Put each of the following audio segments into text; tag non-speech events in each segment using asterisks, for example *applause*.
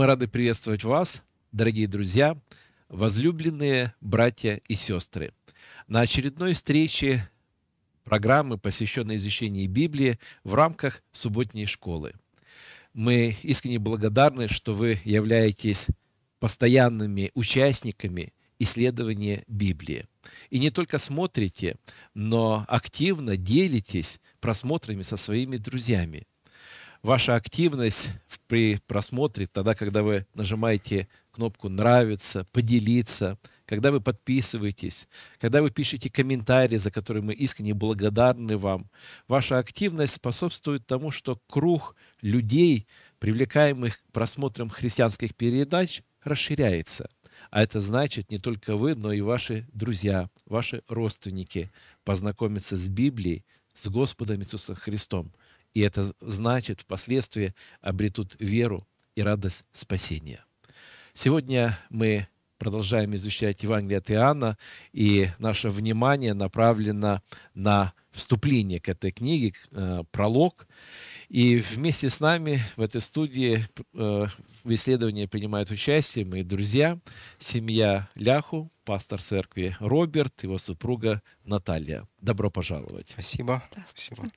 Мы рады приветствовать вас, дорогие друзья, возлюбленные братья и сестры. На очередной встрече программы, посвященной изучению Библии в рамках субботней школы. Мы искренне благодарны, что вы являетесь постоянными участниками исследования Библии. И не только смотрите, но активно делитесь просмотрами со своими друзьями – ваша активность при просмотре, тогда, когда вы нажимаете кнопку «Нравится», «Поделиться», когда вы подписываетесь, когда вы пишете комментарии, за которые мы искренне благодарны вам, ваша активность способствует тому, что круг людей, привлекаемых просмотром христианских передач, расширяется. А это значит не только вы, но и ваши друзья, ваши родственники познакомятся с Библией, с Господом Иисусом Христом. И это значит, впоследствии обретут веру и радость спасения. Сегодня мы продолжаем изучать Евангелие от Иоанна, и наше внимание направлено на вступление к этой книге, э, пролог. И вместе с нами в этой студии э, в исследовании принимают участие мои друзья, семья Ляху, пастор церкви Роберт, его супруга Наталья. Добро пожаловать. Спасибо. Спасибо.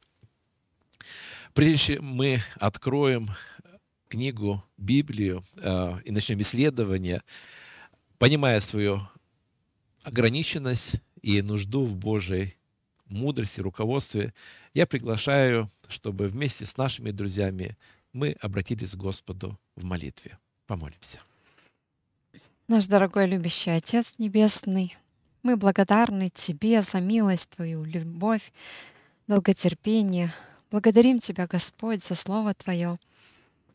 Прежде чем мы откроем книгу, Библию э, и начнем исследование, понимая свою ограниченность и нужду в Божьей мудрости, руководстве, я приглашаю, чтобы вместе с нашими друзьями мы обратились к Господу в молитве. Помолимся. Наш дорогой любящий Отец Небесный, мы благодарны Тебе за милость Твою, любовь, долготерпение, Благодарим Тебя, Господь, за Слово Твое.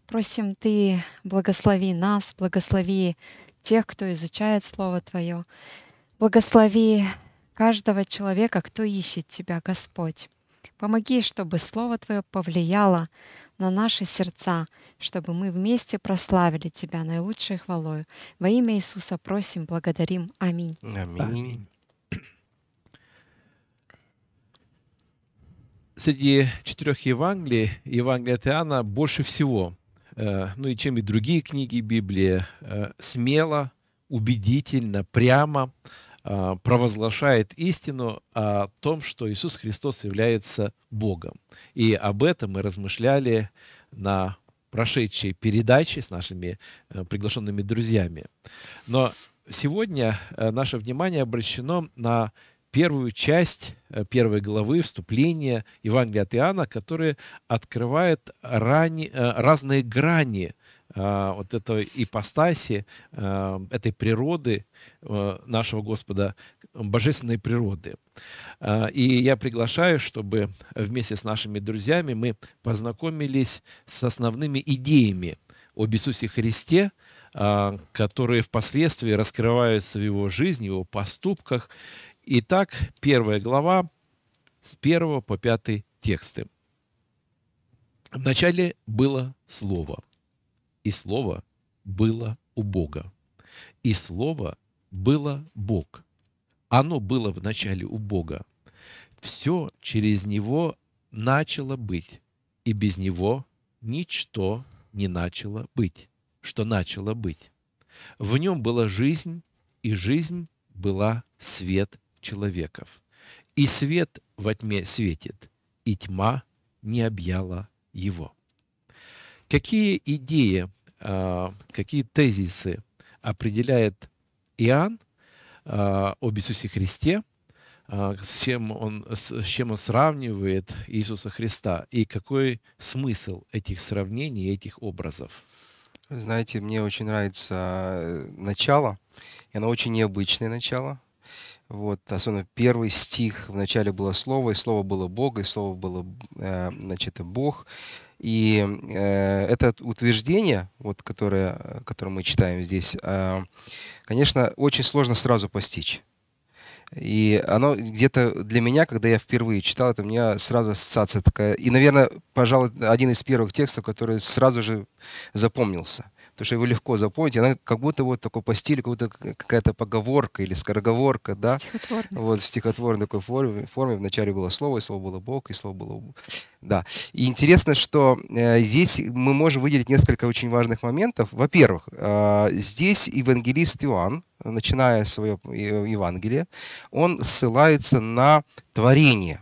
Просим Ты, благослови нас, благослови тех, кто изучает Слово Твое. Благослови каждого человека, кто ищет Тебя, Господь. Помоги, чтобы Слово Твое повлияло на наши сердца, чтобы мы вместе прославили Тебя наилучшей хвалою. Во имя Иисуса просим, благодарим. Аминь. Аминь. Аминь. среди четырех Евангелий, Евангелие от Иоанна больше всего, э, ну и чем и другие книги Библии, э, смело, убедительно, прямо э, провозглашает истину о том, что Иисус Христос является Богом. И об этом мы размышляли на прошедшей передаче с нашими приглашенными друзьями. Но сегодня наше внимание обращено на первую часть э, первой главы вступления Евангелия от Иоанна, которая открывает рани, э, разные грани э, вот этой ипостаси, этой природы нашего Господа, божественной природы. И я приглашаю, чтобы вместе с нашими друзьями мы познакомились с основными идеями об Иисусе Христе, которые впоследствии раскрываются в его жизни, в его поступках, Итак, первая глава с 1 по 5 тексты. Вначале было Слово, и Слово было у Бога, и Слово было Бог. Оно было вначале у Бога. Все через Него начало быть, и без Него ничто не начало быть, что начало быть. В Нем была жизнь, и жизнь была свет человеков. И свет во тьме светит, и тьма не объяла его. Какие идеи, а, какие тезисы определяет Иоанн а, об Иисусе Христе, а, с чем, он, с чем он сравнивает Иисуса Христа и какой смысл этих сравнений, этих образов? Знаете, мне очень нравится э, начало, и оно очень необычное начало, вот, особенно первый стих, в начале было Слово, и Слово было Бог, и Слово было, э, значит, Бог. И э, это утверждение, вот, которое, которое мы читаем здесь, э, конечно, очень сложно сразу постичь. И оно где-то для меня, когда я впервые читал, это у меня сразу ассоциация такая. И, наверное, пожалуй, один из первых текстов, который сразу же запомнился – то что его легко запомнить. Она как будто вот такой по стилю, как будто какая-то поговорка или скороговорка, да? Вот в стихотворной такой форме, форме. Вначале было слово, и слово было Бог, и слово было... Да. И интересно, что э, здесь мы можем выделить несколько очень важных моментов. Во-первых, э, здесь евангелист Иоанн, начиная свое Евангелие, он ссылается на творение.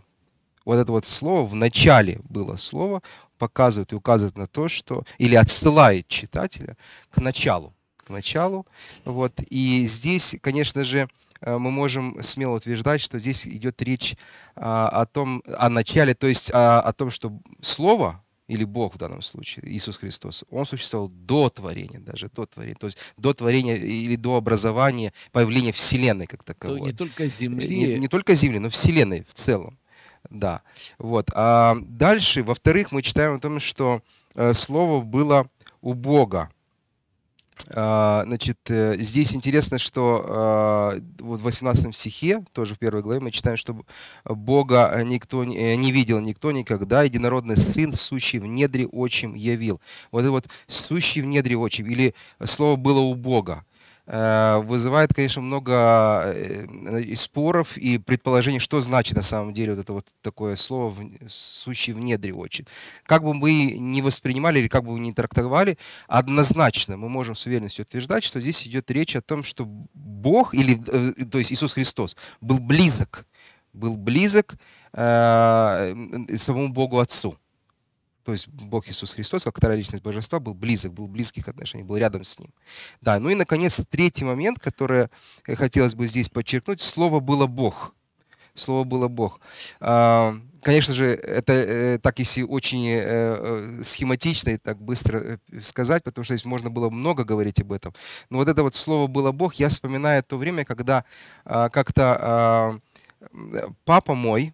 Вот это вот слово, в начале было слово, показывает и указывает на то, что или отсылает читателя к началу, к началу. Вот. И здесь, конечно же, э, мы можем смело утверждать, что здесь идет речь а, о том, о начале, то есть о, о том, что слово или Бог в данном случае, Иисус Христос, Он существовал до творения, даже до творения, то есть до творения или до образования, появления Вселенной как таковой. То не только Земли. Э, не, не только Земли, но Вселенной в целом. Да. Вот. А дальше, во-вторых, мы читаем о том, что э, слово было у Бога. А, значит, э, здесь интересно, что а, вот в 18 стихе, тоже в первой главе, мы читаем, что Бога никто не э, видел никто никогда, единородный Сын, сущий в недре Очим явил. Вот это вот сущий в недре Очим или слово было у Бога. Э, вызывает, конечно, много э, и споров и предположений, что значит на самом деле вот это вот такое слово «сущий в недре очень». Как бы мы ни воспринимали или как бы мы ни трактовали, однозначно мы можем с уверенностью утверждать, что здесь идет речь о том, что Бог, или, э, то есть Иисус Христос, был близок, был близок э, самому Богу Отцу. То есть Бог Иисус Христос, как вторая личность Божества, был близок, был в близких отношениях, был рядом с Ним. Да, ну и, наконец, третий момент, который хотелось бы здесь подчеркнуть, слово было Бог. Слово было Бог. А, конечно же, это э, так, если очень э, э, схематично и так быстро сказать, потому что здесь можно было много говорить об этом. Но вот это вот слово было Бог, я вспоминаю то время, когда а, как-то а, папа мой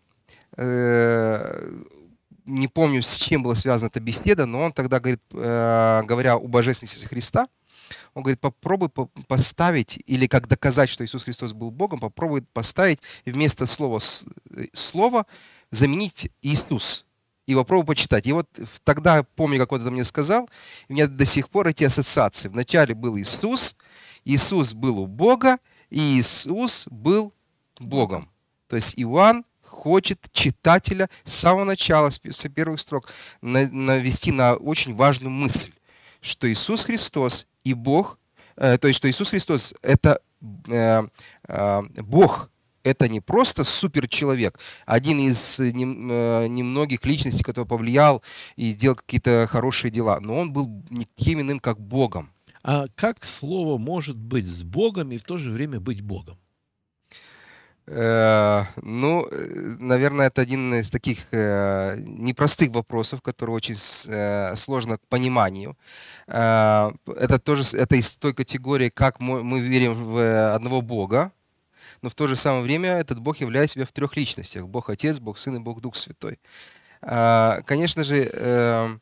не помню, с чем была связана эта беседа, но он тогда говорит, э, говоря о божественности Христа, он говорит, попробуй поставить, или как доказать, что Иисус Христос был Богом, попробуй поставить вместо слова э, «слово» заменить «Иисус». И попробуй почитать. И вот тогда, помню, как он это мне сказал, у меня до сих пор эти ассоциации. Вначале был Иисус, Иисус был у Бога, и Иисус был Богом. То есть Иоанн хочет читателя с самого начала, с первых строк, навести на очень важную мысль, что Иисус Христос и Бог, э, то есть что Иисус Христос — это э, э, Бог, это не просто суперчеловек, один из немногих личностей, который повлиял и делал какие-то хорошие дела, но он был никем иным, как Богом. А как слово может быть с Богом и в то же время быть Богом? Э, ну, э, наверное, это один из таких э, непростых вопросов, который очень сложно к пониманию. Это тоже это из той категории, как мы верим в одного Бога, но в то же самое время этот Бог является себя в трех личностях. Бог Отец, Бог Сын и Бог Дух Святой. Конечно же,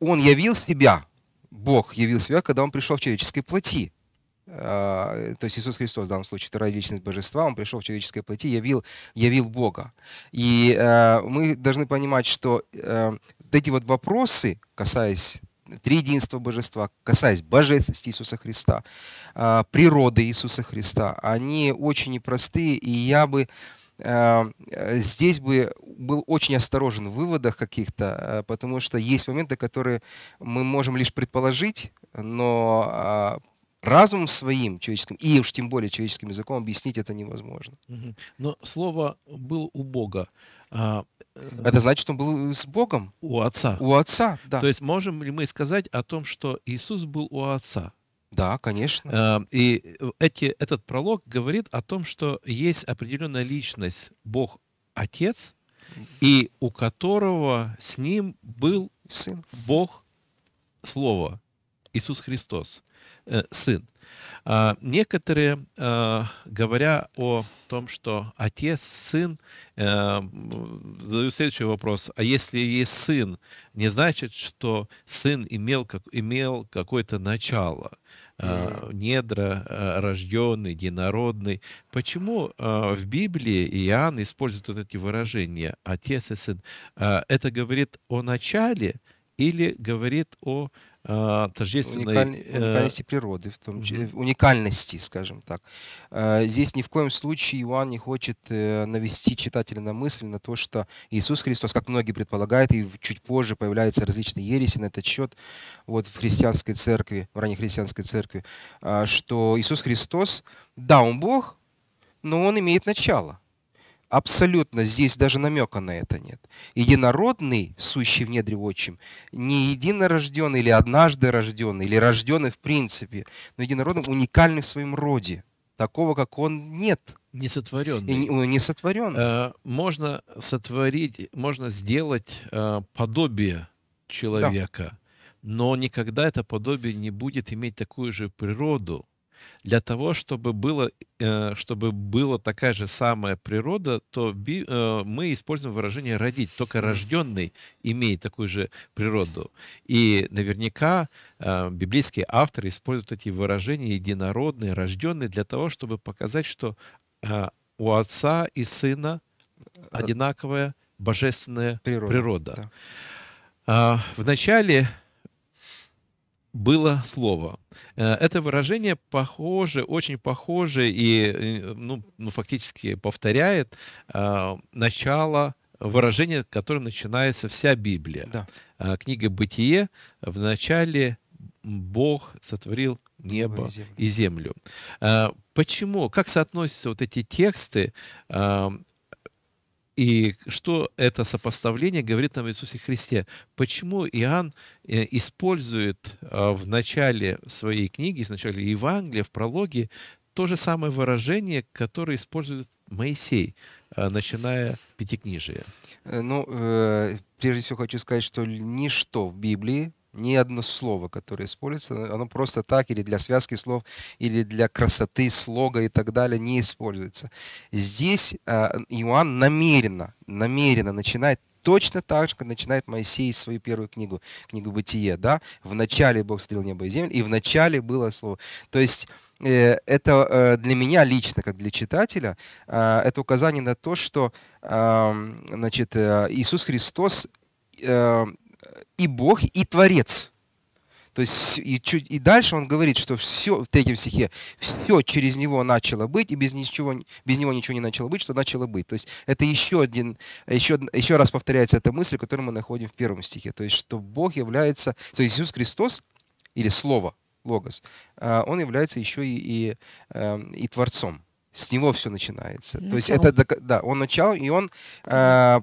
Он явил себя, Бог явил себя, когда Он пришел в человеческой плоти. Э, то есть Иисус Христос в данном случае, вторая личность божества, Он пришел в человеческое плоти, явил, явил Бога. И э, мы должны понимать, что э, вот эти вот вопросы, касаясь триединства божества, касаясь божественности Иисуса Христа, природы Иисуса Христа, они очень непростые, и я бы здесь бы был очень осторожен в выводах каких-то, потому что есть моменты, которые мы можем лишь предположить, но разумом своим человеческим, и уж тем более человеческим языком, объяснить это невозможно. Но слово «был у Бога». А, э, это значит, что он был с Богом. У Отца. У Отца, да. То есть можем ли мы сказать о том, что Иисус был у Отца? Да, конечно. А, и эти, этот пролог говорит о том, что есть определенная личность Бог Отец, и у которого с ним был Сын. Бог Слово, Иисус Христос. Э, сын. А, некоторые, а, говоря о том, что отец, сын, э, задают следующий вопрос. А если есть сын, не значит, что сын имел, как, имел какое-то начало? А, недра, рожденный, единородный. Почему в Библии Иоанн использует вот эти выражения «отец и сын»? Это говорит о начале или говорит о а, тождественной... Э, уникальности природы, в том числе, угу. уникальности, скажем так. А, здесь ни в коем случае Иоанн не хочет э, навести читателя на мысль на то, что Иисус Христос, как многие предполагают, и чуть позже появляются различные ереси на этот счет вот в христианской церкви, в ранней христианской церкви, а, что Иисус Христос, да, Он Бог, но Он имеет начало – Абсолютно здесь даже намека на это нет. Единородный, сущий в недре отчим, не единорожденный или однажды рожденный, или рожденный в принципе, но единородным уникальный в своем роде. Такого, как он, нет. Несотворенный. И, не ну, сотворенный. Э, можно сотворить, можно сделать э, подобие человека, да. но никогда это подобие не будет иметь такую же природу, для того, чтобы, было, э, чтобы была такая же самая природа, то э, мы используем выражение «родить». Только рожденный имеет такую же природу. И наверняка э, библейские авторы используют эти выражения «единородный», «рожденный» для того, чтобы показать, что у отца и сына одинаковая божественная природа. природа. Да. А, В начале было слово. Э, это выражение похоже, очень похоже и э, ну, ну, фактически повторяет э, начало выражения, которым начинается вся Библия. Да. Э, книга «Бытие» в начале Бог сотворил небо и землю. И землю. Почему? Как соотносятся вот эти тексты? И что это сопоставление говорит нам Иисусе Христе? Почему Иоанн э, использует а, в начале своей книги, в начале Евангелия, в прологе то же самое выражение, которое использует Моисей, а, начиная Пятикнижие? Э, ну, э, прежде всего хочу сказать, что ничто в Библии ни одно слово, которое используется, оно просто так или для связки слов, или для красоты слога и так далее не используется. Здесь а, Иоанн намеренно, намеренно начинает точно так же, как начинает Моисей свою первую книгу, книгу Бытие, да? В начале Бог сотворил небо и землю, и в начале было слово. То есть э, это э, для меня лично, как для читателя, э, это указание на то, что значит, э, Иисус Христос э, и Бог, и Творец. То есть и, чуть, и дальше он говорит, что все в третьем стихе, все через него начало быть, и без, ничего, без него ничего не начало быть, что начало быть. То есть это еще, один, еще, еще раз повторяется эта мысль, которую мы находим в первом стихе. То есть что Бог является, то есть Иисус Христос, или Слово, Логос, а, он является еще и, и, эм, и Творцом. С него все начинается. Начало. То есть это да, он начал, и он э,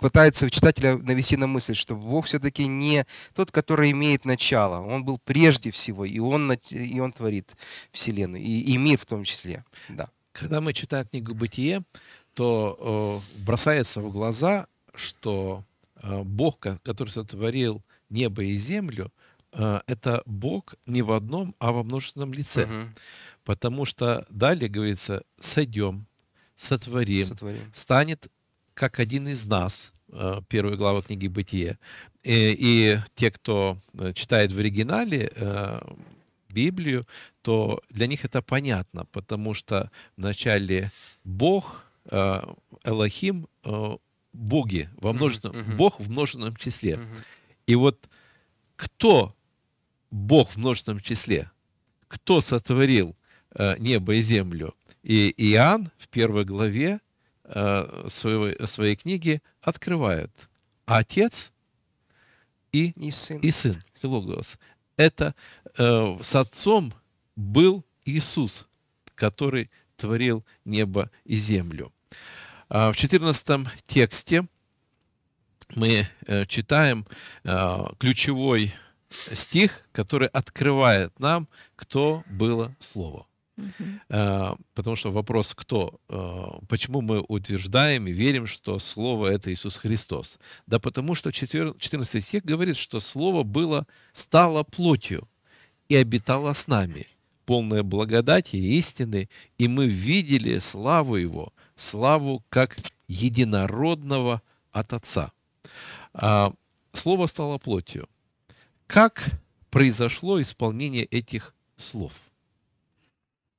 пытается читателя навести на мысль, что Бог все-таки не тот, который имеет начало. Он был прежде всего, и он, и он творит Вселенную, и, и мир в том числе. Да. Когда мы читаем книгу Бытие, то э, бросается в глаза, что э, Бог, который сотворил небо и землю, э, это Бог не в одном, а во множественном лице. Угу. Потому что далее говорится, сойдем, сотворим, сотворим. станет как один из нас, э, первая глава книги Бытия. И, э, и те, кто э, читает в оригинале Библию, то для них это понятно, потому что вначале Бог, Элохим, боги во множественном, uh-huh. Бог в множественном числе. Uh-huh. И вот кто Бог в множественном числе? Кто сотворил Э, небо и землю. И Иоанн в первой главе э, своей, своей книги открывает Отец и, и Сын. И сын Логос. Это э, с Отцом был Иисус, который творил небо и землю. А в 14 тексте мы э, читаем э, ключевой стих, который открывает нам, кто было Слово. А, потому что вопрос кто? А, почему мы утверждаем и верим, что Слово это Иисус Христос? Да потому что 14 стих говорит, что Слово было, стало плотью и обитало с нами, полное благодати и истины, и мы видели славу Его, славу как единородного от Отца. А, Слово стало плотью. Как произошло исполнение этих слов?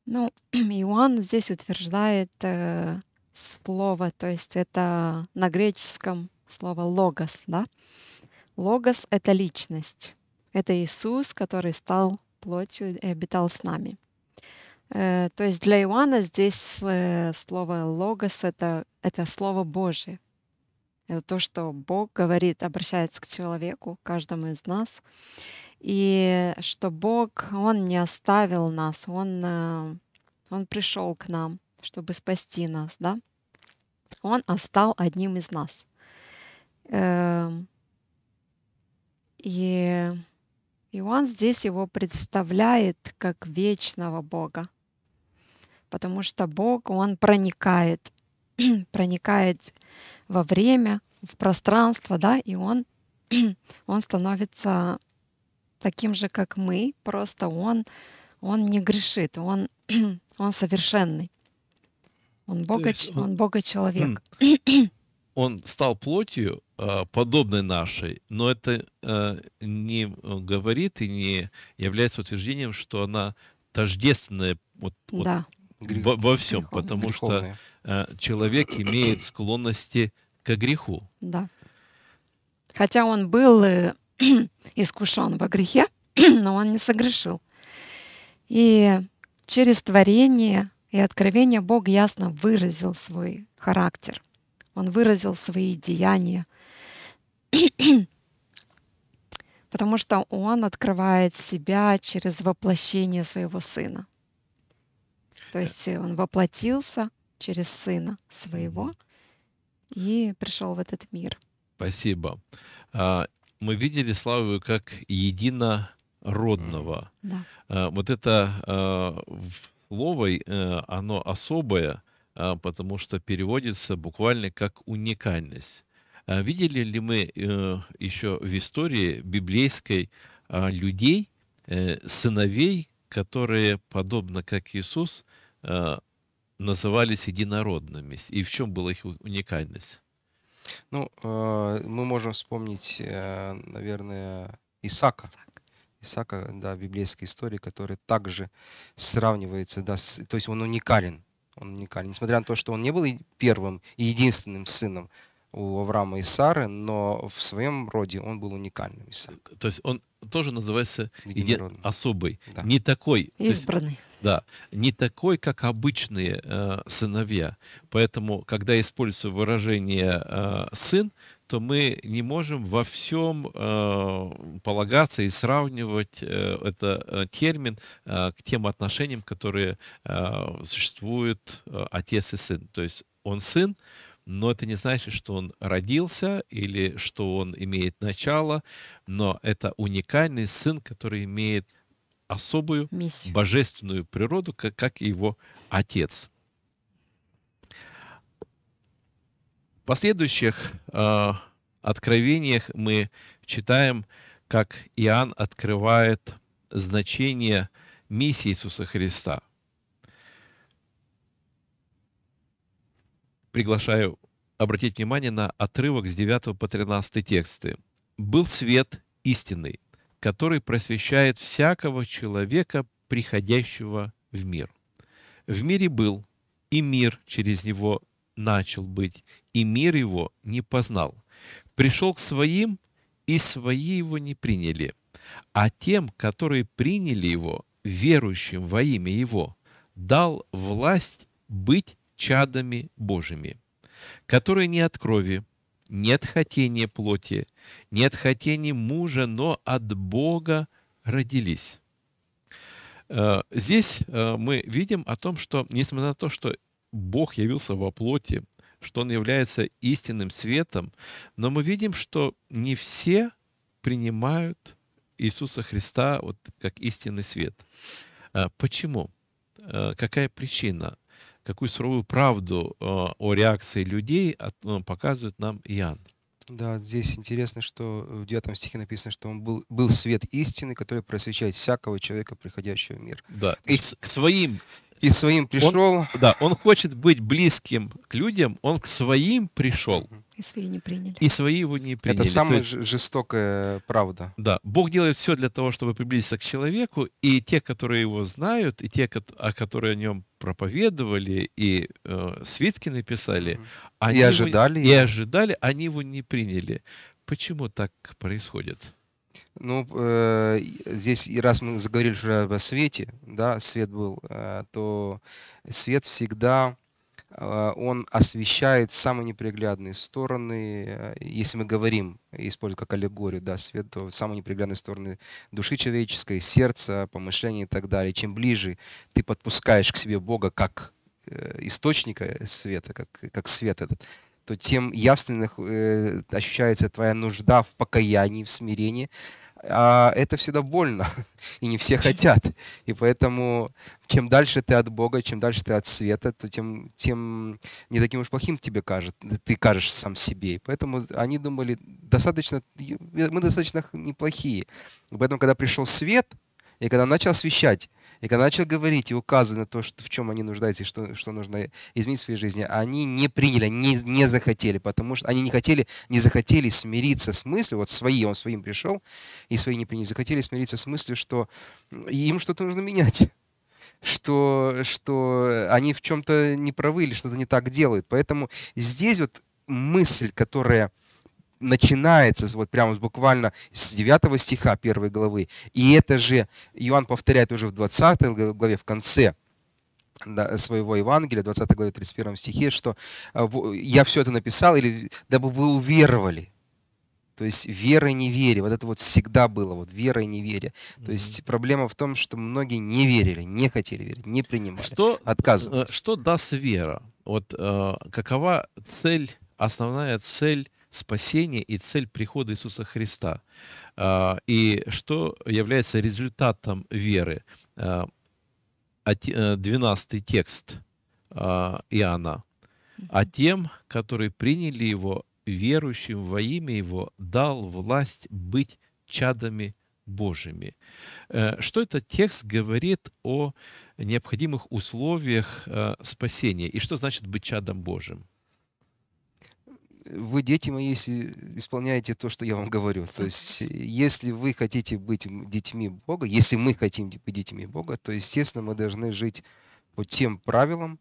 Ну, *clears throat* Иоанн здесь утверждает э, слово, то есть это на греческом слово «логос». Да? «Логос» — это личность. Это Иисус, который стал плотью и обитал с нами. Э, то есть для Иоанна здесь э, слово «логос» — это, это слово Божие. Это то, что Бог говорит, обращается к человеку, каждому из нас и что Бог, Он не оставил нас, Он, э, он пришел к нам, чтобы спасти нас, да? Он остал одним из нас. Эм, и и он здесь его представляет как вечного Бога, потому что Бог, Он проникает, *clears throat* проникает во время, в пространство, да, и Он, *clears throat* он становится таким же, как мы, просто он, он не грешит, он, *clears throat* он совершенный. Он Бога, он, он Бога человек. Он стал плотью, а, подобной нашей, но это а, не э, говорит и не является утверждением, что она тождественная вот, да. вот во, во всем, Греховная. потому Греховная. что а, человек имеет склонности к греху. Да. Хотя он был э, *clears throat* искушен во грехе, *clears throat* но он не согрешил. И через творение и откровение Бог ясно выразил свой характер. Он выразил свои деяния, *clears throat* потому что Он открывает себя через воплощение своего Сына. То есть Он воплотился через Сына своего и пришел в этот мир. Спасибо. А, мы видели Славию как единородного. Да. Э, вот это э, слово, э, оно особое, потому что переводится буквально как уникальность. Видели ли мы еще в истории библейской людей, сыновей, которые, подобно как Иисус, назывались единородными? И в чем была их уникальность? Ну, э, мы можем вспомнить, э, наверное, Исака. Исака, да, библейской истории, который также сравнивается, да, с, то есть он уникален. Он уникален. Несмотря на то, что он не был первым и единственным сыном у Авраама и Сары, но в своем роде он был уникальным. Исаак. То есть он тоже называется особый, да. не такой. Избранный. Да, не такой, как обычные э, сыновья. Поэтому, когда использую выражение э, «сын», то мы не можем во всем э, полагаться и сравнивать э, это э, термин э, к тем отношениям, которые э, существуют э, отец и сын. То есть он сын, но это не значит, что он родился или что он имеет начало, но это уникальный сын, который имеет особую Миссию. божественную природу, как, как и его отец. В последующих э, откровениях мы читаем, как Иоанн открывает значение миссии Иисуса Христа. Приглашаю обратить внимание на отрывок с 9 по 13 тексты. «Был свет истинный, который просвещает всякого человека, приходящего в мир. В мире был, и мир через него начал быть, и мир его не познал. Пришел к своим, и свои его не приняли. А тем, которые приняли его, верующим во имя его, дал власть быть чадами Божьими, которые не от крови, нет хотения плоти, нет хотения мужа, но от Бога родились. Э, здесь э, мы видим о том, что, несмотря на то, что Бог явился во плоти, что Он является истинным светом, но мы видим, что не все принимают Иисуса Христа вот как истинный свет. Э, почему? Какая причина? какую суровую правду э, о реакции людей э, показывает нам Иоанн. Да, здесь интересно, что в 9 стихе написано, что он был, был свет истины, который просвещает всякого человека, приходящего в мир. Да, и к своим. И своим пришел. Он, да, он хочет быть близким к людям, он к своим пришел. Uh-huh. И свои не приняли. И свои его не приняли. Это самая есть... жестокая правда. Да. Бог делает все для того, чтобы приблизиться к человеку, и те, которые его знают, и те, о которые о нем проповедовали, и э, свитки написали, mm-hmm. они и ожидали, его, и ожидали, они его не приняли. Почему так происходит? Ну, э, здесь, и раз мы заговорили уже о свете, да, свет был, э, то свет всегда а, он освещает самые неприглядные стороны, а, если мы говорим, используя как аллегорию, да, свет, то самые неприглядные стороны души человеческой, сердца, помышления и так далее. Чем ближе ты подпускаешь к себе Бога как э, источника света, как, как свет этот, то тем явственно э, ощущается твоя нужда в покаянии, в смирении, а это всегда больно, *laughs* и не все хотят. И поэтому чем дальше ты от Бога, чем дальше ты от света, то тем, тем не таким уж плохим тебе кажется ты кажешь сам себе. И поэтому они думали, достаточно, мы достаточно неплохие. И поэтому, когда пришел свет, и когда начал освещать, и когда начал говорить и указывать на то, что, в чем они нуждаются и что, что нужно изменить в своей жизни, они не приняли, не не захотели, потому что они не хотели, не захотели смириться с мыслью, вот свои, он своим пришел, и свои не приняли, захотели смириться с мыслью, что им что-то нужно менять *laughs* что, что они в чем-то не правы или что-то не так делают. Поэтому здесь вот мысль, которая начинается вот прямо буквально с 9 стиха первой главы. И это же Иоанн повторяет уже в 20 главе, в конце своего Евангелия, 20 главе 31 стихе, что э, «я все это написал, или дабы вы уверовали». То есть вера и неверие, вот это вот всегда было, вот вера и неверие. То есть проблема в том, что многие не верили, не хотели верить, не принимали, что, э, отказывались. Что даст вера? Вот э, какова цель, основная цель спасение и цель прихода Иисуса Христа. А, и что является результатом веры? 12 а, э, текст а, Иоанна. «А тем, которые приняли Его, верующим во имя Его, дал власть быть чадами Божьими». Э, что этот текст говорит о необходимых условиях э, спасения? И что значит быть чадом Божьим? вы, дети мои, если исполняете то, что я вам говорю. То есть, если вы хотите быть детьми Бога, если мы хотим быть детьми Бога, то, естественно, мы должны жить по тем правилам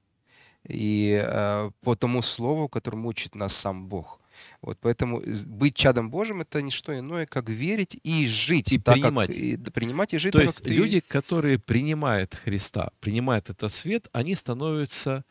и э, по тому слову, которому учит нас сам Бог. Вот поэтому быть чадом Божьим это не что иное, как верить и жить. И так, принимать. Как, и, принимать и жить. То так, есть ты... люди, которые принимают Христа, принимают этот свет, они становятся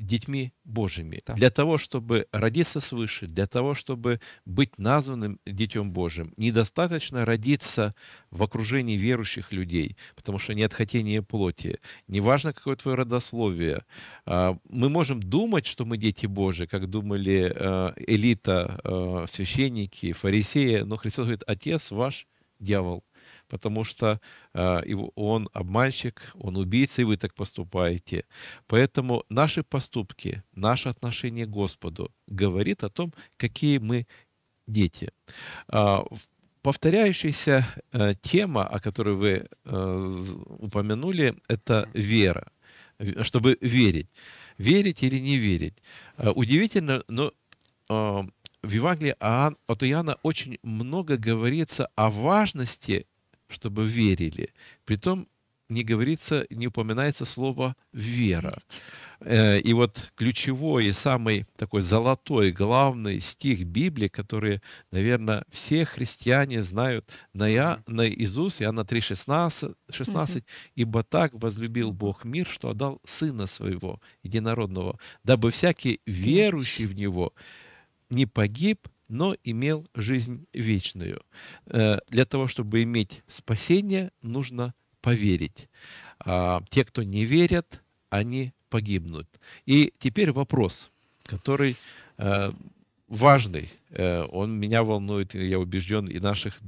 детьми Божьими, да. для того, чтобы родиться свыше, для того, чтобы быть названным детем Божьим, недостаточно родиться в окружении верующих людей, потому что нет хотения плоти, неважно, какое твое родословие. А, мы можем думать, что мы дети Божьи, как думали э, элита, э, священники, фарисеи, но Христос говорит, Отец ваш дьявол потому что а, он обманщик, он убийца, и вы так поступаете. Поэтому наши поступки, наше отношение к Господу говорит о том, какие мы дети. А, повторяющаяся э, тема, о которой вы э, упомянули, это вера, чтобы верить. Верить или не верить. Э, удивительно, но а, в Евангелии от Иоанна очень много говорится о важности чтобы верили. Притом не говорится, не упоминается слово «вера». Э, и вот ключевой и самый такой золотой, главный стих Библии, который, наверное, все христиане знают на, я, на Иисус, Иоанна 3, 16, 16 «Ибо так возлюбил Бог мир, что отдал Сына Своего, Единородного, дабы всякий верующий в Него не погиб, но имел жизнь вечную. Э, для того, чтобы иметь спасение, нужно поверить. А, те, кто не верят, они погибнут. И теперь вопрос, который э, важный. Э, он меня волнует, я убежден, и наших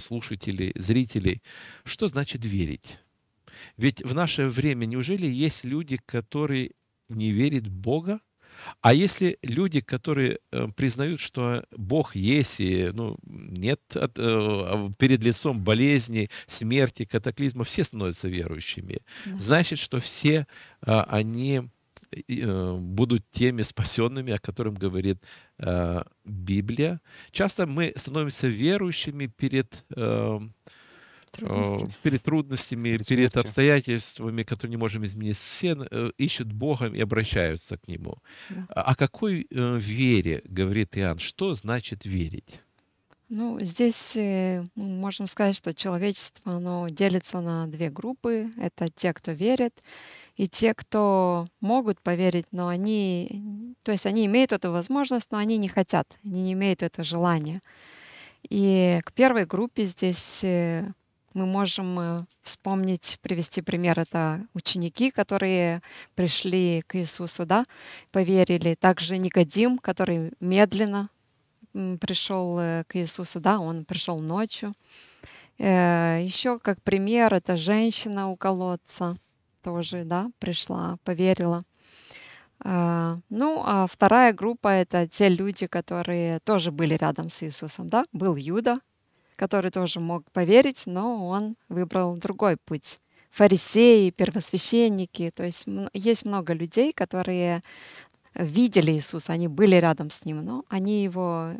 слушателей, зрителей. Что значит верить? Ведь в наше время неужели есть люди, которые не верят в Бога? А если люди, которые э, признают, что Бог есть, и ну, нет от, э, а перед лицом болезни, смерти, катаклизма, все становятся верующими, да. значит, что все а, они э, будут теми спасенными, о которых говорит э, Библия. Часто мы становимся верующими перед э, трудностями. Э, перед трудностями, перед, перед обстоятельствами, которые не можем изменить, все э, ищут Бога и обращаются к Нему. Да. А, о какой э, вере говорит Иоанн? Что значит верить? Ну, здесь мы можем сказать, что человечество, оно делится на две группы. Это те, кто верит, и те, кто могут поверить, но они, то есть они имеют эту возможность, но они не хотят, они не имеют это желание. И к первой группе здесь мы можем э, вспомнить, привести пример, это ученики, которые пришли к Иисусу, да, поверили. Также Никодим, который медленно пришел э, к Иисусу, да, он пришел ночью. Э, еще как пример, это женщина у колодца тоже, да, пришла, поверила. Ну, а вторая группа — это те люди, которые тоже были рядом с Иисусом, да, был Юда, который тоже мог поверить, но он выбрал другой путь. Фарисеи, первосвященники, то есть есть много людей, которые видели Иисуса, они были рядом с Ним, но они его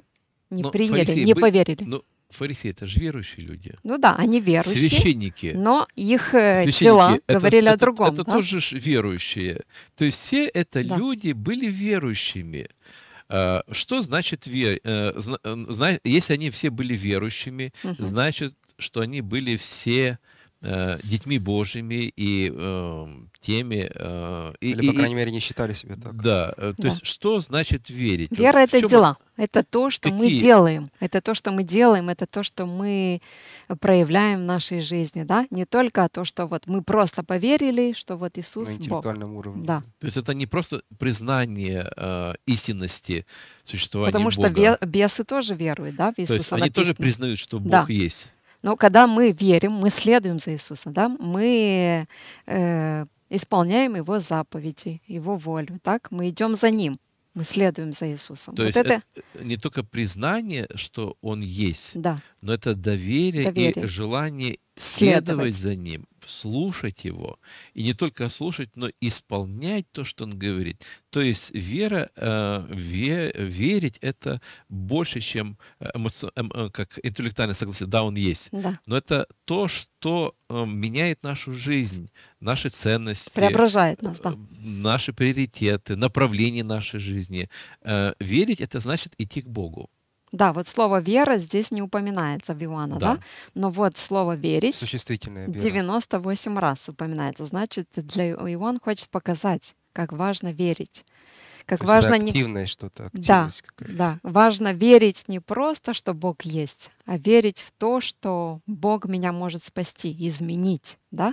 не но приняли, не были, поверили. Но фарисеи это же верующие люди. Ну да, они верующие. Священники. Но их э, дела говорили это, о другом. Это, да? это тоже верующие. То есть все это да. люди были верующими. Э, что значит вера? Э, э, если они все были верующими, значит, что они были все э, детьми Божьими и э, теми... Э, и, Или, и, по крайней и, мере, не считали себя так. Да, э, то да. есть что значит верить? Вера вот, — это дела. Мы... Это то, что Такие... мы делаем. Это то, что мы делаем, это то, что мы проявляем в нашей жизни, да? Не только то, что вот мы просто поверили, что вот Иисус На интеллектуальном Бог. уровне. Да. То есть это не просто признание э, истинности существования Потому Бога. Потому что бесы тоже веруют, да, в Иисуса. То есть они тоже признают, что Бог да. есть. Но когда мы верим, мы следуем за Иисусом, да, мы э, исполняем Его заповеди, Его волю, так, мы идем за Ним, мы следуем за Иисусом. То вот есть это... это э, не только признание, что Он есть, да. но это доверие, доверие. и желание следовать, следовать за Ним слушать его, и не только слушать, но исполнять то, что он говорит. То есть вера, э, ве, верить это больше, чем э, эм, э, как интеллектуальное согласие. Да, он есть. Да. Но это то, что меняет нашу жизнь, наши ценности. Преображает нас, да. Наши приоритеты, направление нашей жизни. верить это значит идти к Богу. Да, вот слово «вера» здесь не упоминается в Иоанна, да? да? Но вот слово «верить» Существительное вера. 98 раз упоминается. Значит, для Иоанн хочет показать, как важно верить. Как То важно есть активное не... что-то, активность да, Да, важно верить не просто, что Бог есть, а верить в то, что Бог меня может спасти, изменить, да?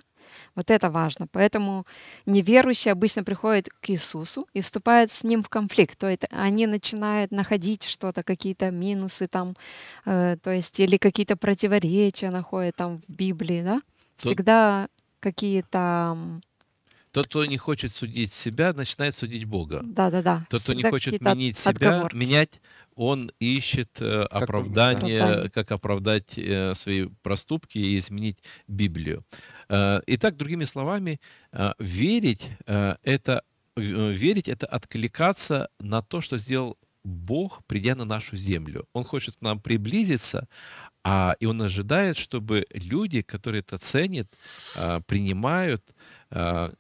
Вот это важно. Поэтому неверующие обычно приходят к Иисусу и вступают с Ним в конфликт. То есть они начинают находить что-то, какие-то минусы там, э, то есть или какие-то противоречия находят там в Библии, да? Всегда какие-то тот, кто не хочет судить себя, начинает судить Бога. Да, да, да. Тот, Всегда кто не хочет менять себя, отговорки. менять, он ищет э, как оправдание, как оправдать э, свои проступки и изменить Библию. Э, итак, другими словами, э, верить э, это верить это откликаться на то, что сделал Бог, придя на нашу землю. Он хочет к нам приблизиться, а, и он ожидает, чтобы люди, которые это ценят, принимают,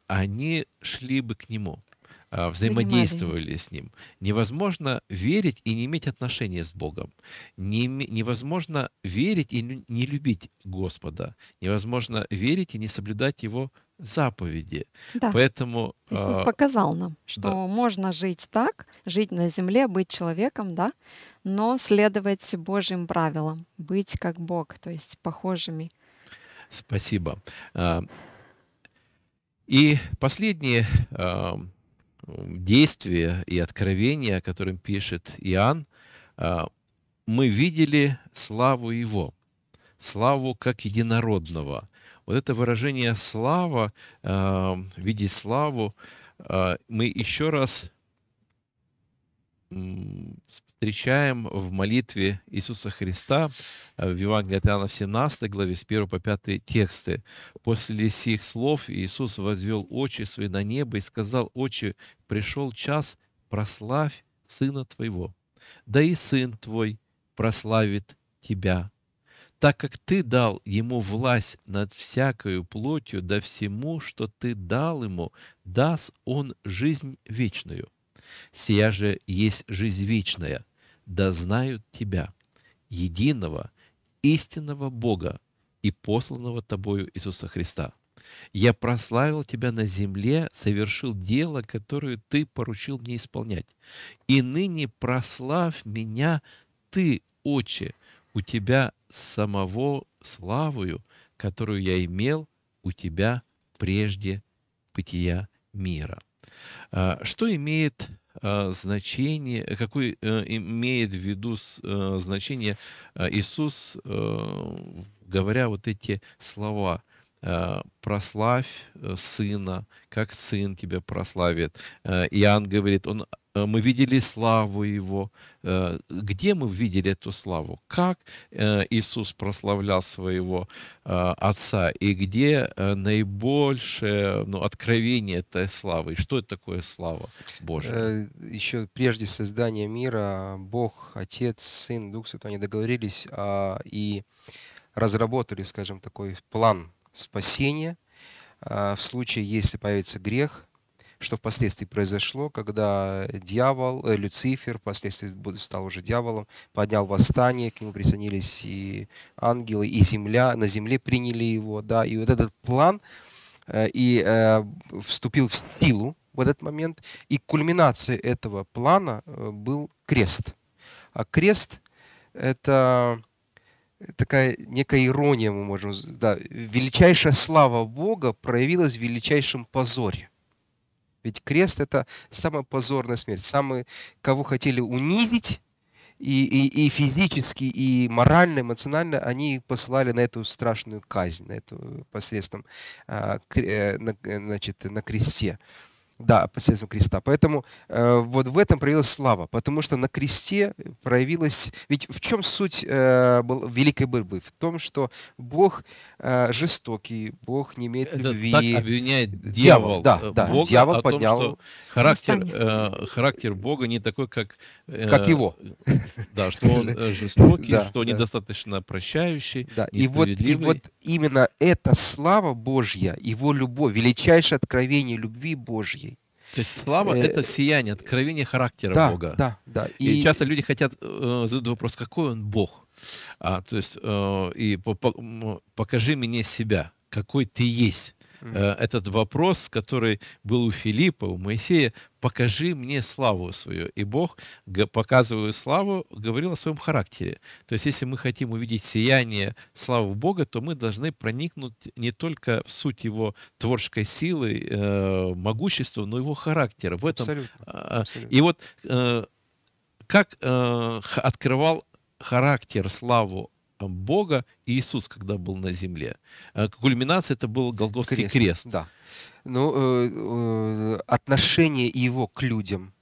они шли бы к нему. А, взаимодействовали Понимали. с Ним. Невозможно верить и не иметь отношения с Богом. невозможно верить и не любить Господа. Невозможно верить и не соблюдать Его заповеди. Да. Поэтому Иисус а, показал нам, что да. можно жить так, жить на земле, быть человеком, да, но следовать Божьим правилам, быть как Бог, то есть похожими. Спасибо. А, и последнее действия и откровения, о котором пишет Иоанн, а, мы видели славу Его, славу как единородного. Вот это выражение «слава», а, «видеть славу», а, мы еще раз встречаем в молитве Иисуса Христа э, в Евангелии от Иоанна 17 главе с 1 по 5 тексты. «После сих слов Иисус возвел очи свои на небо и сказал, «Отче, пришел час, прославь Сына Твоего, да и Сын Твой прославит Тебя, так как Ты дал Ему власть над всякою плотью, да всему, что Ты дал Ему, даст Он жизнь вечную». Сия же есть жизнь вечная, да знают Тебя, единого, истинного Бога и посланного Тобою Иисуса Христа. Я прославил Тебя на земле, совершил дело, которое Ты поручил мне исполнять. И ныне прославь меня Ты, Отче, у Тебя самого славою, которую я имел у Тебя прежде бытия мира. А, что имеет Э, значение, какое э, имеет в виду э, значение Иисус, говоря вот эти слова – Э, прославь э, сына, как сын тебя прославит. Э, Иоанн говорит, он, мы видели славу его. Где мы видели эту славу? Как Иисус прославлял своего отца? И где наибольшее ну, откровение этой славы? И что это такое слава Божия? Еще прежде создания мира Бог, Отец, Сын, Дух Святой, они договорились а, и разработали, скажем, такой план спасение а, в случае, если появится грех, что впоследствии произошло, когда дьявол, э, Люцифер, впоследствии стал уже дьяволом, поднял восстание, к нему присоединились и ангелы, и земля, на земле приняли его, да, и вот этот план э, и э, вступил в силу в этот момент, и кульминацией этого плана э, был крест. А крест — это такая некая ирония, мы можем, да, величайшая слава Бога проявилась в величайшем позоре. Ведь крест – это самая позорная смерть, самый, кого хотели унизить, и, и, и физически, и морально, эмоционально они посылали на эту страшную казнь, на эту посредством а, э, э, значит, на кресте. Да, посредством креста. Поэтому э, вот в этом проявилась слава, потому что на кресте проявилась... Ведь в чем суть э, был, великой борьбы? В том, что Бог э, жестокий, Бог не имеет Это любви. Так обвиняет дьявол. да, э, да. Бога дьявол о поднял... Том, что характер, э, характер Бога не такой, как... Э, как его. *laughs* Да, что он э, жестокий, что да. недостаточно прощающий, да. и вот именно эта слава Божья, его любовь, величайшее откровение любви Божьей, то есть слава — э, это сияние, откровение характера да, Бога. Да, да. И... и часто люди хотят, э, задают вопрос, какой он Бог? А, то есть, э, и по, по, покажи мне себя, какой ты есть. Э, этот вопрос, который был у Филиппа, у Моисея, покажи мне славу свою. И Бог, показывая славу, говорил о своем характере. То есть, если мы хотим увидеть сияние славы Бога, то мы должны проникнуть не только в суть его творческой силы, э, могущества, но и его характера. В этом, абсолютно, а, абсолютно. И вот э, как э, открывал характер, славу Э, Бога и Иисус, когда был на земле. Э, кульминация это был Голгофский крест. крест. Да. Ну, э, отношение его к людям –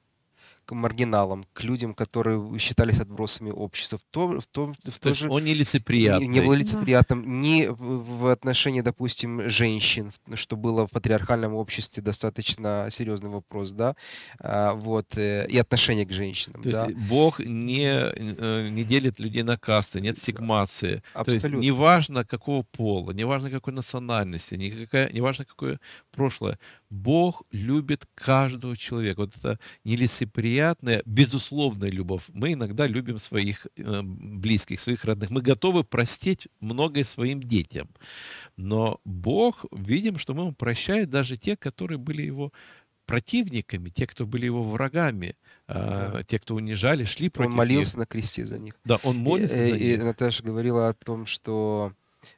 к маргиналам, к людям, которые считались отбросами общества. В том, в том, в То же, он нелицеприятный. Не, не был лицеприятным. Да. Ни в, отношении, допустим, женщин, что было в патриархальном обществе достаточно серьезный вопрос, да, а, вот, э, и отношение к женщинам. То да. есть Бог не, э, не делит людей на касты, нет сегмации. Абсолютно. То есть неважно, какого пола, неважно, какой национальности, никакая, неважно, какое прошлое. Бог любит каждого человека. Вот это нелицеприятное невероятная, безусловная любовь. Мы иногда любим своих э, близких, своих родных. Мы готовы простить многое своим детям. Но Бог, видим, что мы прощает даже те, которые были его противниками, те, кто были его врагами, а, да. те, кто унижали, шли он против Он молился на кресте за них. Да, он молится и, э, за и, них. И Наташа говорила о том, что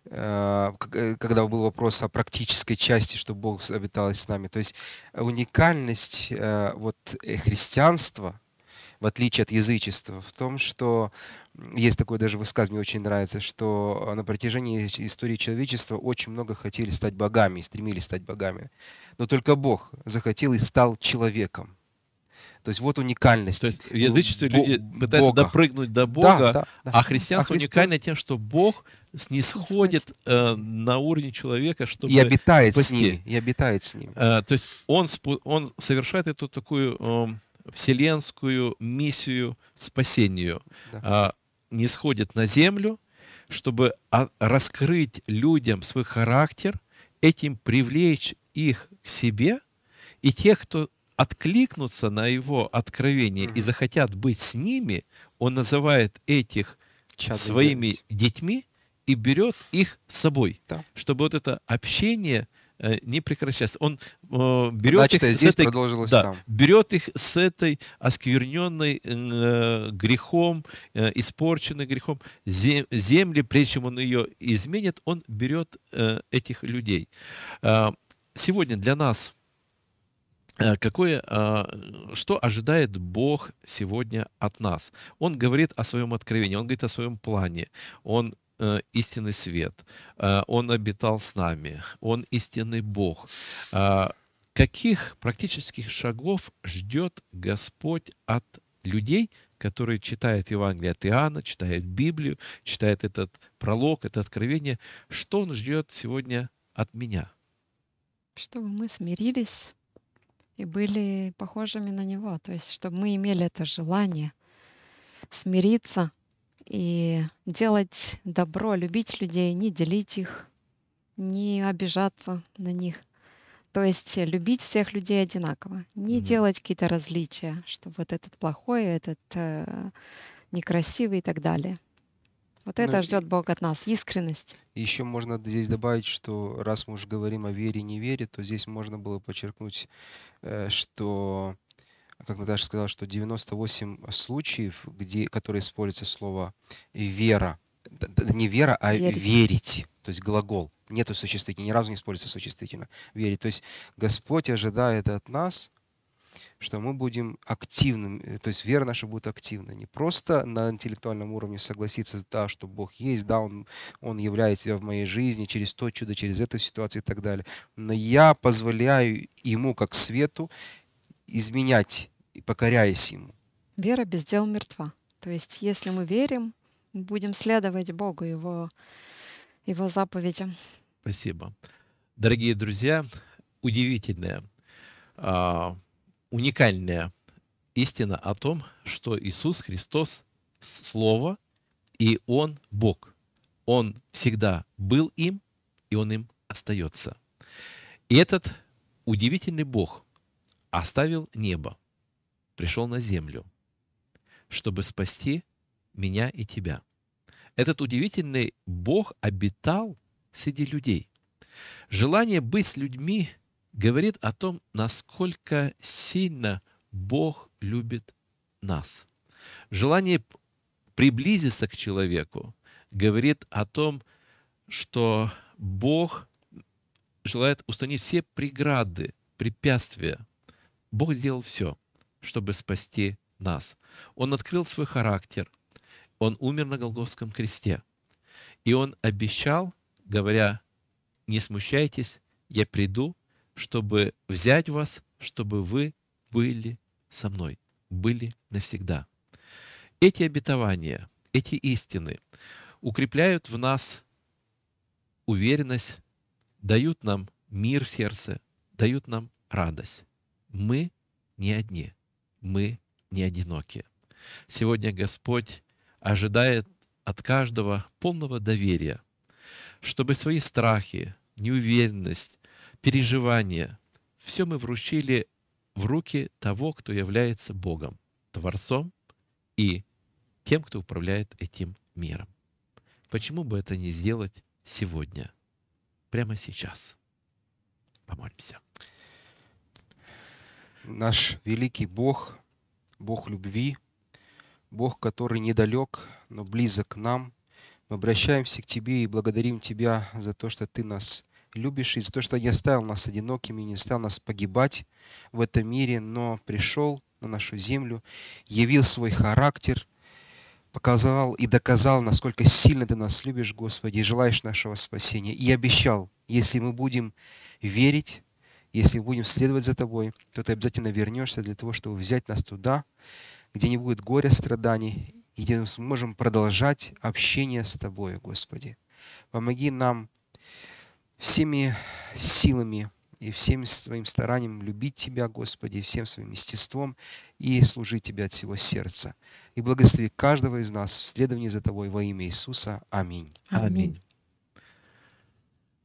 Э, э, когда был вопрос о практической части, что Бог обитал с нами. То есть уникальность э, вот, христианства, в отличие от язычества, в том, что есть такое даже высказывание, мне очень нравится, что на протяжении истории человечества очень много хотели стать богами, стремились стать богами. Но только Бог захотел и стал человеком. То есть вот уникальность. То есть язычество Бо- пытается Бога. допрыгнуть до Бога, да, да, да. а христианство а Христос... уникально тем, что Бог снисходит э, на уровне человека, чтобы... И обитает спасти. с ними. И обитает с ними. Э, то есть он, он совершает эту такую э, вселенскую миссию спасению. Да. Э, не на землю, чтобы а, раскрыть людям свой характер, этим привлечь их к себе, и тех, кто откликнутся на его откровение mm-hmm. и захотят быть с ними, он называет этих Чадо своими делать. детьми и берет их с собой, да. чтобы вот это общение э, не прекращается. Он э, берет их а здесь с этой, да, там. берет их с этой оскверненной э, грехом, э, испорченной грехом зем, земли, прежде чем он ее изменит, он берет э, этих людей. Э, сегодня для нас Э, какое, а, что ожидает Бог сегодня от нас. Он говорит о своем откровении, он говорит о своем плане, он э, истинный свет, э, он обитал с нами, он истинный Бог. Каких практических шагов ждет Господь от людей, которые читают Евангелие от Иоанна, читают Библию, читают этот пролог, это откровение? Что он ждет сегодня от меня? Чтобы мы смирились и были похожими на него. То есть, чтобы мы имели это желание смириться и делать добро, любить людей, не делить их, не обижаться на них. То есть э, любить всех людей одинаково, не mm-hmm. делать какие-то различия, что вот этот плохой, этот э, некрасивый и так далее. Вот это ну, ждет Бог от нас, искренность. Еще можно здесь добавить, что раз мы уже говорим о вере и невере, то здесь можно было подчеркнуть, э, что, как Наташа сказала, что 98 случаев, где, которые используется слово «вера», не «вера», а «верить», верить то есть глагол. Нету существительного, ни разу не используется существительное Верить. То есть Господь ожидает от нас, что мы будем активным, э, то есть вера наша будет активна. Не просто на интеллектуальном уровне согласиться, да, что Бог есть, да, Он, он является в моей жизни через то чудо, через эту ситуацию и так далее. Но я позволяю Ему, как свету, изменять, покоряясь Ему. Вера без дел мертва. То есть, если мы верим, будем следовать Богу, Его, Его заповедям. Спасибо. Дорогие друзья, удивительное. А, уникальная истина о том, что Иисус Христос – Слово, и Он – Бог. Он всегда был им, и Он им остается. И этот удивительный Бог оставил небо, пришел на землю, чтобы спасти меня и тебя. Этот удивительный Бог обитал среди людей. Желание быть с людьми – говорит о том, насколько сильно Бог любит нас. Желание приблизиться к человеку говорит о том, что Бог желает устранить все преграды, препятствия. Бог сделал все, чтобы спасти нас. Он открыл свой характер. Он умер на Голгофском кресте. И Он обещал, говоря, не смущайтесь, я приду чтобы взять вас, чтобы вы были со мной, были навсегда. Эти обетования, эти истины укрепляют в нас уверенность, дают нам мир в сердце, дают нам радость. Мы не одни, мы не одиноки. Сегодня Господь ожидает от каждого полного доверия, чтобы свои страхи, неуверенность, переживания. Все мы вручили в руки того, кто является Богом, Творцом и тем, кто управляет этим миром. Почему бы это не сделать сегодня, прямо сейчас? Помолимся. Наш великий Бог, Бог любви, Бог, который недалек, но близок к нам, мы обращаемся к Тебе и благодарим Тебя за то, что Ты нас любишь, и за то, что не оставил нас одинокими, не стал нас погибать в этом мире, но пришел на нашу землю, явил свой характер, показал и доказал, насколько сильно ты нас любишь, Господи, и желаешь нашего спасения. И обещал, если мы будем верить, если будем следовать за Тобой, то Ты обязательно вернешься для того, чтобы взять нас туда, где не будет горя, страданий, и где мы сможем продолжать общение с Тобой, Господи. Помоги нам всеми силами и всем своим старанием любить Тебя, Господи, и всем своим естеством и служить Тебе от всего сердца. И благослови каждого из нас в следовании за Тобой во имя Иисуса. Аминь. Аминь.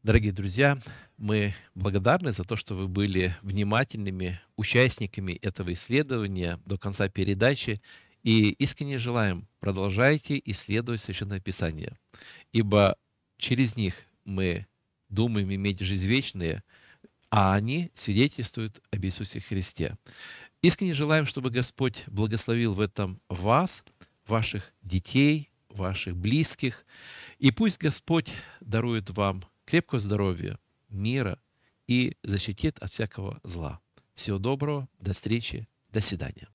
Дорогие друзья, мы благодарны за то, что вы были внимательными участниками этого исследования до конца передачи и искренне желаем, продолжайте исследовать Священное Писание, ибо через них мы думаем иметь жизнь вечную, а они свидетельствуют об Иисусе Христе. Искренне желаем, чтобы Господь благословил в этом вас, ваших детей, ваших близких. И пусть Господь дарует вам крепкое здоровье, мира и защитит от всякого зла. Всего доброго, до встречи, до свидания.